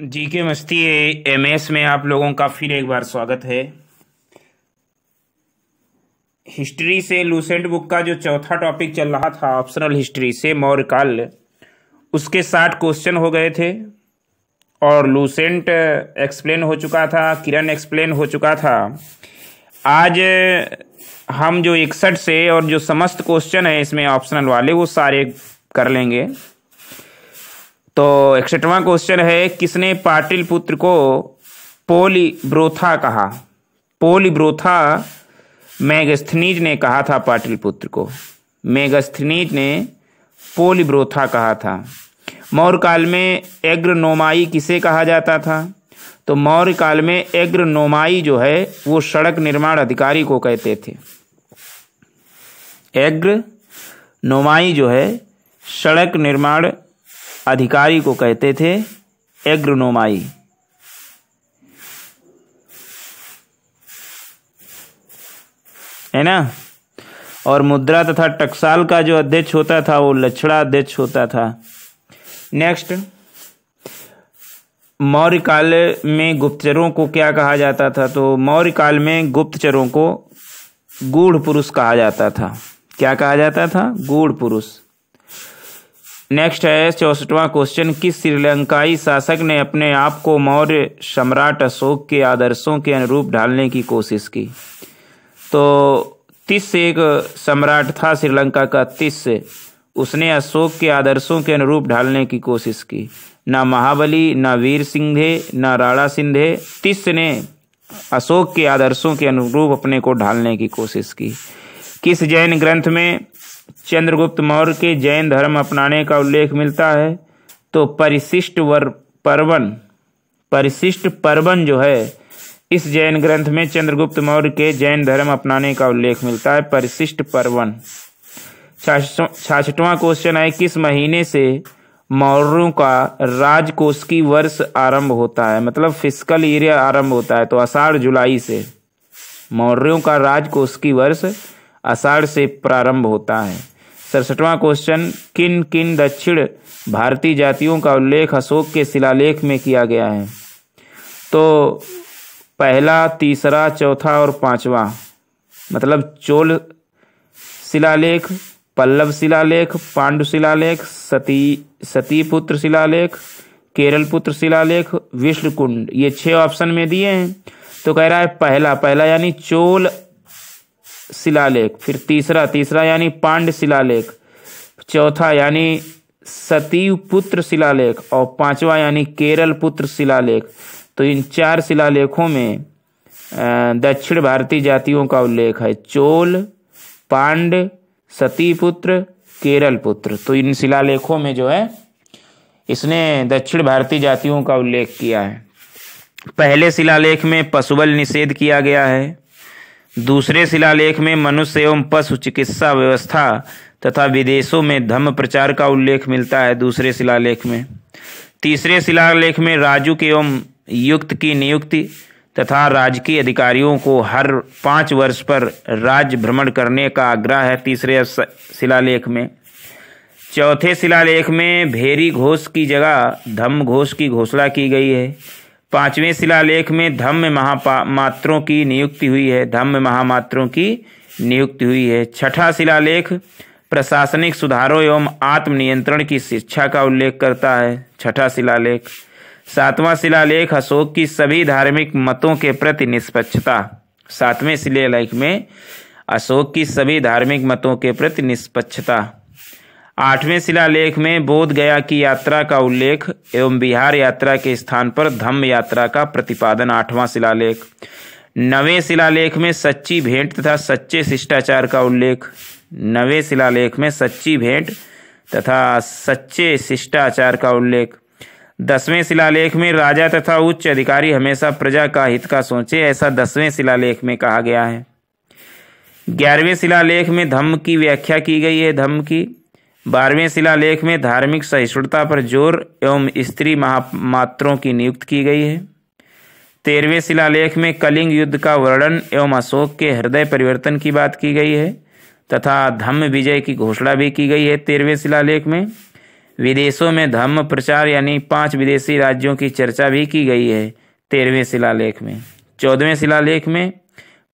जी के मस्ती M S में आप लोगों का फिर एक बार स्वागत है हिस्ट्री से लूसेंट बुक का जो चौथा टॉपिक चल रहा था ऑप्शनल हिस्ट्री से मौर्य काल उसके साठ क्वेश्चन हो गए थे और लूसेंट एक्सप्लेन हो चुका था किरण एक्सप्लेन हो चुका था आज हम जो इकसठ से और जो समस्त क्वेश्चन है इसमें ऑप्शनल वाले वो सारे कर लेंगे तो इकसठवा क्वेश्चन है किसने पाटिल पुत्र को ब्रोथा कहा ब्रोथा मैगस्थनीज ने कहा था पाटिल पुत्र को मेगस्थनीज ने ब्रोथा कहा था मौर्य काल में एग्रनोमाई किसे कहा जाता था तो मौर्य काल में एग्रनोमाई जो है वो सड़क निर्माण अधिकारी को कहते थे एग्र नोमाई जो है सड़क निर्माण अधिकारी को कहते थे एग्रोनोमाई है ना और मुद्रा तथा टकसाल का जो अध्यक्ष होता था वो लक्षणा अध्यक्ष होता था नेक्स्ट मौर्य काल में गुप्तचरों को क्या कहा जाता था तो मौर्य काल में गुप्तचरों को गूढ़ पुरुष कहा जाता था क्या कहा जाता था गूढ़ पुरुष नेक्स्ट है चौसठवां क्वेश्चन किस श्रीलंकाई शासक ने अपने आप को मौर्य सम्राट अशोक के आदर्शों के अनुरूप ढालने की कोशिश की तो तिस एक सम्राट था श्रीलंका का तिस उसने अशोक के आदर्शों के अनुरूप ढालने की कोशिश की ना महाबली ना वीर सिंधे ना राणा सिंधे तिस ने अशोक के आदर्शों के अनुरूप अपने को ढालने की कोशिश की किस जैन ग्रंथ में चंद्रगुप्त मौर्य के जैन धर्म अपनाने का उल्लेख मिलता है तो परिशिष्ट वर पर्वन परिशिष्ट पर्वन जो है इस जैन ग्रंथ में चंद्रगुप्त मौर्य के जैन धर्म अपनाने का उल्लेख मिलता है परिशिष्ट पर्वन छाछठवा क्वेश्चन है किस महीने से मौर्यों का राजकोष की वर्ष आरंभ होता है मतलब फिजिकल ईयर आरंभ होता है तो आषाढ़ जुलाई से मौर्यों का राजकोष की वर्ष आषाढ़ से प्रारंभ होता है सड़सठवां क्वेश्चन किन किन दक्षिण भारतीय जातियों का उल्लेख अशोक के शिलालेख में किया गया है तो पहला तीसरा चौथा और पांचवा मतलब चोल शिलालेख पल्लव शिलालेख पांडु शिलालेख सती सतीपुत्र शिलालेख केरल पुत्र शिलालेख विष्णुकुंड ये छह ऑप्शन में दिए हैं तो कह रहा है पहला पहला यानी चोल शिलालेख फिर तीसरा तीसरा यानी पांड शिलालेख चौथा यानी सतीव पुत्र शिलालेख और पांचवा यानी केरल पुत्र शिलालेख तो इन चार शिलालेखों में दक्षिण भारतीय जातियों का उल्लेख है चोल पांड सतीपुत्र केरल पुत्र तो इन शिलालेखों में जो है इसने दक्षिण भारतीय जातियों का उल्लेख किया है पहले शिलालेख में पशुबल निषेध किया गया है दूसरे शिलालेख में मनुष्य एवं पशु चिकित्सा व्यवस्था तथा विदेशों में धर्म प्रचार का उल्लेख मिलता है दूसरे शिलालेख में तीसरे शिलालेख में राजू के एवं युक्त की नियुक्ति तथा राजकीय अधिकारियों को हर पाँच वर्ष पर राज्य भ्रमण करने का आग्रह है तीसरे शिलालेख में चौथे शिलालेख में भेरी घोष की जगह धम्म घोष की घोषणा की गई है पांचवें शिलालेख में धम्म महामात्रों की नियुक्ति हुई है धम्म महामात्रों की नियुक्ति हुई है छठा शिलालेख प्रशासनिक सुधारों एवं आत्मनियंत्रण की शिक्षा का उल्लेख करता है छठा शिलालेख सातवां शिलालेख अशोक की सभी धार्मिक मतों के प्रति निष्पक्षता सातवें शिलालेख में अशोक की सभी धार्मिक मतों के प्रति निष्पक्षता आठवें शिलालेख में बोध गया की यात्रा का उल्लेख एवं बिहार यात्रा के स्थान पर धम्म यात्रा का प्रतिपादन आठवां शिलालेख नवें शिलालेख में सच्ची भेंट तथा सच्चे शिष्टाचार का उल्लेख नवें शिलालेख में सच्ची भेंट तथा सच्चे शिष्टाचार का उल्लेख दसवें शिलालेख में राजा तथा उच्च अधिकारी हमेशा प्रजा का हित का सोचे ऐसा दसवें शिलालेख में कहा गया है ग्यारहवें शिलालेख में धम्म की व्याख्या की गई है धम्म की बारहवें शिलालेख में धार्मिक सहिष्णुता पर जोर एवं स्त्री महामात्रों की नियुक्त की गई है तेरहवें शिलालेख में कलिंग युद्ध का वर्णन एवं अशोक के हृदय परिवर्तन की बात की गई है तथा धम्म विजय की घोषणा भी की गई है तेरहवें शिलालेख में विदेशों में धम्म प्रचार यानी पांच विदेशी राज्यों की चर्चा भी की गई है तेरहवें शिलालेख में चौदहवें शिलालेख में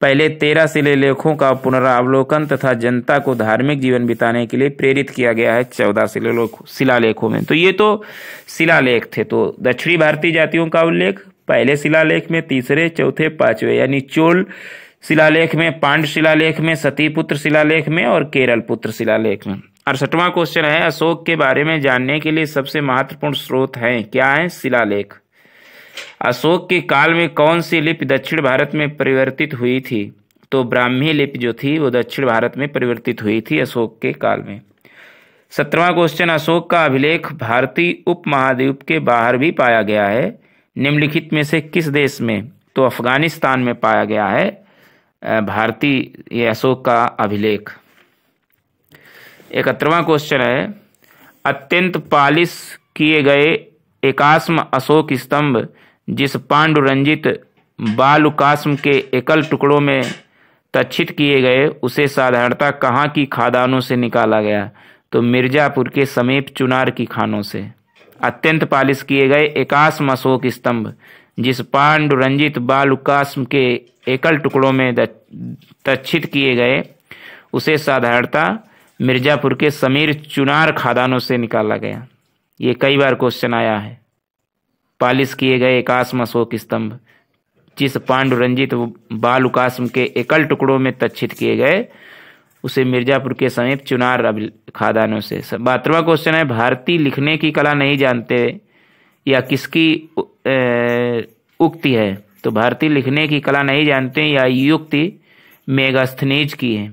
पहले तेरह सिले लेखों का पुनरावलोकन तथा जनता को धार्मिक जीवन बिताने के लिए प्रेरित किया गया है चौदह शिलेलेख शिलालेखों में तो ये तो शिलालेख थे तो दक्षिणी भारतीय जातियों का उल्लेख पहले शिलालेख में तीसरे चौथे पांचवें यानी चोल शिलालेख में पांड शिलालेख में सतीपुत्र शिलालेख में और केरल पुत्र शिलालेख में अड़सठवां क्वेश्चन है अशोक के बारे में जानने के लिए सबसे महत्वपूर्ण स्रोत हैं क्या है शिलालेख अशोक के काल में कौन सी लिपि दक्षिण भारत में परिवर्तित हुई थी तो ब्राह्मी लिपि जो थी वो दक्षिण भारत में परिवर्तित हुई थी अशोक के काल में सत्रवा क्वेश्चन अशोक का अभिलेख भारतीय उपमहाद्वीप के बाहर भी पाया गया है निम्नलिखित में से किस देश में तो अफगानिस्तान में पाया गया है भारतीय अशोक का अभिलेख इकहत्तरवा क्वेश्चन है अत्यंत पालिश किए गए एकास्म अशोक स्तंभ जिस पांडुरंजित बालुकाश्म के एकल टुकड़ों में तच्छित किए गए उसे साधारणता कहाँ की खादानों से निकाला गया तो मिर्जापुर के समीप चुनार की खानों से अत्यंत पालिश किए गए एकाश्म अशोक स्तंभ जिस पांडुरंजित बालुकाश्म के एकल टुकड़ों में तच्छित किए गए उसे साधारणता मिर्जापुर के समीर चुनार खादानों से निकाला गया ये कई बार क्वेश्चन आया है पालिश किए गए एकास्म अशोक स्तंभ जिस पांडुरंजित उकाश्म के एकल टुकड़ों में तच्छित किए गए उसे मिर्जापुर के समीप चुनार खादानों से बातवा क्वेश्चन है भारतीय लिखने की कला नहीं जानते या किसकी उक्ति है तो भारतीय लिखने की कला नहीं जानते या युक्ति मेगास्थनीज की है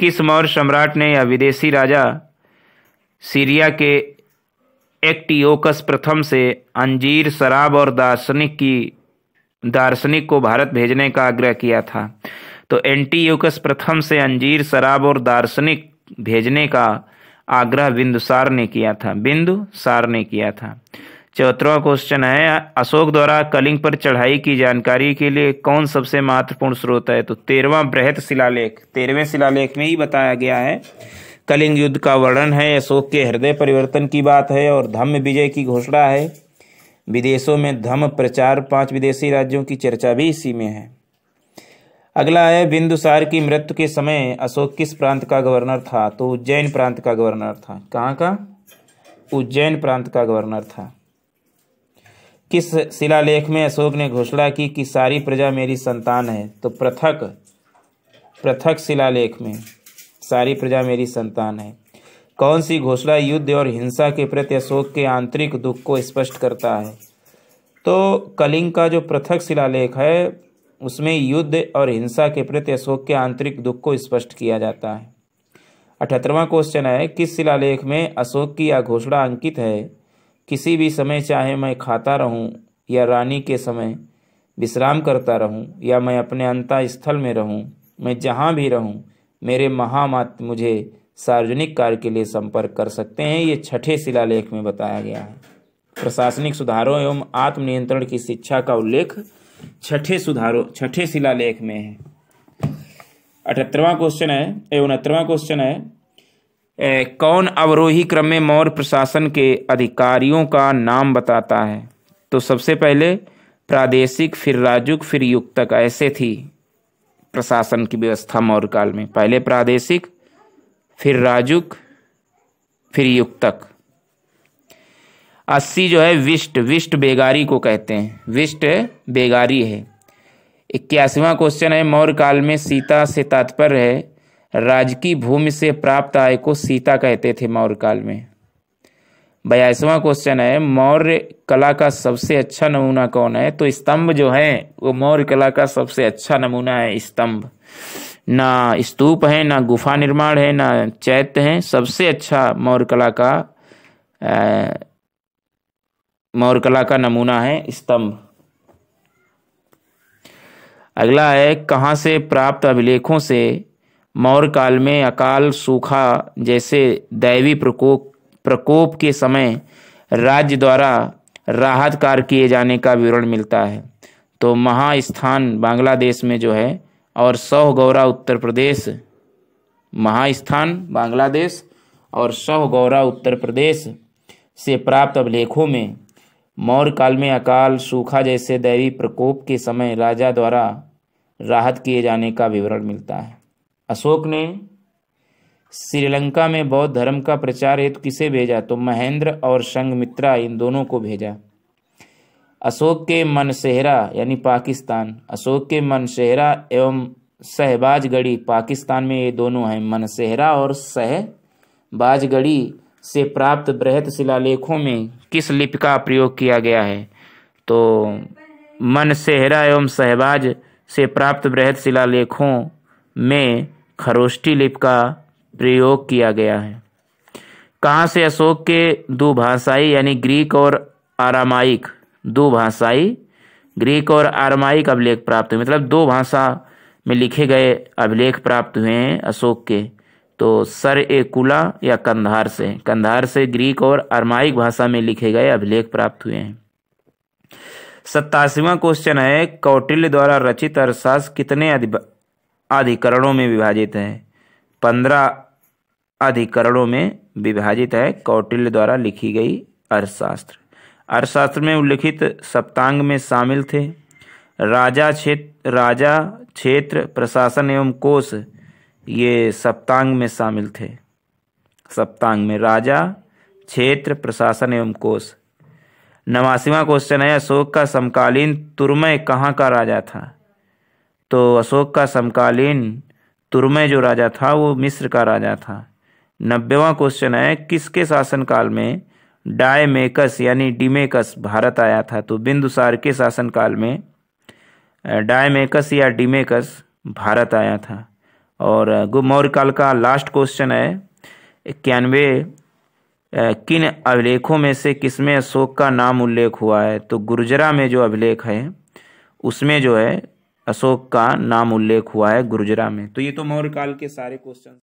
किस मौर्य सम्राट ने या विदेशी राजा सीरिया के एक्टियोकस प्रथम से अंजीर शराब और दार्शनिक की दार्शनिक को भारत भेजने का आग्रह किया था तो एंटीयोकस प्रथम से अंजीर शराब और दार्शनिक भेजने का आग्रह बिंदुसार ने किया था बिंदुसार ने किया था चौथा क्वेश्चन है अशोक द्वारा कलिंग पर चढ़ाई की जानकारी के लिए कौन सबसे महत्वपूर्ण स्रोत है तो तेरवा बृहद शिलालेख तेरहवें शिलालेख में ही बताया गया है कलिंग युद्ध का वर्णन है अशोक के हृदय परिवर्तन की बात है और धम्म विजय की घोषणा है विदेशों में धम्म प्रचार पांच विदेशी राज्यों की चर्चा भी इसी में है अगला है बिंदुसार की मृत्यु के समय अशोक किस प्रांत का गवर्नर था तो उज्जैन प्रांत का गवर्नर था कहाँ का उज्जैन प्रांत का गवर्नर था किस शिलालेख में अशोक ने घोषणा की कि सारी प्रजा मेरी संतान है तो पृथक पृथक शिलालेख में सारी प्रजा मेरी संतान है कौन सी घोषणा युद्ध और हिंसा के प्रति अशोक के आंतरिक दुख को स्पष्ट करता है तो कलिंग का जो पृथक शिलालेख है उसमें युद्ध और हिंसा के प्रति अशोक के आंतरिक दुख को स्पष्ट किया जाता है अठहत्तरवा क्वेश्चन है किस शिलालेख में अशोक की यह घोषणा अंकित है किसी भी समय चाहे मैं खाता रहूं या रानी के समय विश्राम करता रहूं या मैं अपने अंता स्थल में रहूं मैं जहां भी रहूं मेरे महामात मुझे सार्वजनिक कार्य के लिए संपर्क कर सकते हैं ये छठे शिलालेख में बताया गया है प्रशासनिक सुधारों एवं आत्मनियंत्रण की शिक्षा का उल्लेख छठे सुधारों छठे शिलालेख में है अठहत्तरवा क्वेश्चन है ए उनहत्तरवा क्वेश्चन है ए, कौन अवरोही क्रम में मौर्य प्रशासन के अधिकारियों का नाम बताता है तो सबसे पहले प्रादेशिक फिर राजुक फिर युक्तक ऐसे थी प्रशासन की व्यवस्था मौर्य काल में पहले प्रादेशिक फिर राजुक फिर युक्तक अस्सी जो है विष्ट विष्ट बेगारी को कहते हैं विष्ट बेगारी है इक्यासीवा क्वेश्चन है मौर्य काल में सीता से तात्पर्य है राजकीय भूमि से प्राप्त आय को सीता कहते थे मौर्य काल में बयासवा क्वेश्चन है मौर्य कला का सबसे अच्छा नमूना कौन है तो स्तंभ जो है वो मौर्य कला का सबसे अच्छा नमूना है स्तंभ ना स्तूप है ना गुफा निर्माण है ना चैत्य है सबसे अच्छा मौर्य कला का मौर्य कला का नमूना है स्तंभ अगला है कहाँ से प्राप्त अभिलेखों से मौर्य काल में अकाल सूखा जैसे दैवी प्रकोप प्रकोप के समय राज्य द्वारा राहत कार्य किए जाने का विवरण मिलता है तो महास्थान बांग्लादेश में जो है और सौ गौरा उत्तर प्रदेश महास्थान बांग्लादेश और सौ गौरा उत्तर प्रदेश से प्राप्त अभिलेखों में मौर्य काल में अकाल सूखा जैसे दैवी प्रकोप के समय राजा द्वारा राहत किए जाने का विवरण मिलता है अशोक ने श्रीलंका में बौद्ध धर्म का प्रचार हेतु किसे भेजा तो महेंद्र और संगमित्रा इन दोनों को भेजा अशोक के मनसेहरा यानी पाकिस्तान अशोक के मनसेहरा एवं सहबाजगढ़ी पाकिस्तान में ये दोनों हैं मनसेहरा और सहबाजगढ़ी से प्राप्त बृहत शिलालेखों में किस लिपि का प्रयोग किया गया है तो मनसेहरा एवं सहबाज से प्राप्त बृहत शिलालेखों में खरोष्टी लिपि का प्रयोग किया गया है कहाँ से अशोक के दो भाषाई यानी ग्रीक और आरामाइक भाषाई ग्रीक और आरामाइक अभिलेख प्राप्त हुए मतलब दो भाषा में लिखे गए अभिलेख प्राप्त हुए हैं अशोक के तो सर ए कुला या कंधार से कंधार से ग्रीक और अरमाइक भाषा में लिखे गए अभिलेख प्राप्त हुए हैं सत्तासीवा क्वेश्चन है कौटिल्य द्वारा रचित अर्थशास्त्र कितने अधिकरणों में विभाजित है पंद्रह अधिकरणों में विभाजित है कौटिल्य द्वारा लिखी गई अर्थशास्त्र अर्थशास्त्र में उल्लिखित सप्तांग में शामिल थे राजा क्षेत्र राजा क्षेत्र प्रशासन एवं कोष ये सप्तांग में शामिल थे सप्तांग में राजा क्षेत्र प्रशासन एवं कोष नवासीवा क्वेश्चन है अशोक का समकालीन तुरमय कहाँ का राजा था तो अशोक का समकालीन तुरमय जो राजा था वो मिस्र का राजा था नब्बेवा क्वेश्चन है किसके शासनकाल में डायमेकस यानी डीमेकस भारत आया था तो बिंदुसार के शासनकाल में डायमेकस या डीमेकस भारत आया था और गुमौर काल का लास्ट क्वेश्चन है इक्यानवे किन अभिलेखों में से किसमें अशोक का नाम उल्लेख हुआ है तो गुर्जरा में जो अभिलेख है उसमें जो है अशोक का नाम उल्लेख हुआ है गुर्जरा में तो ये तो मौर्य काल के सारे क्वेश्चन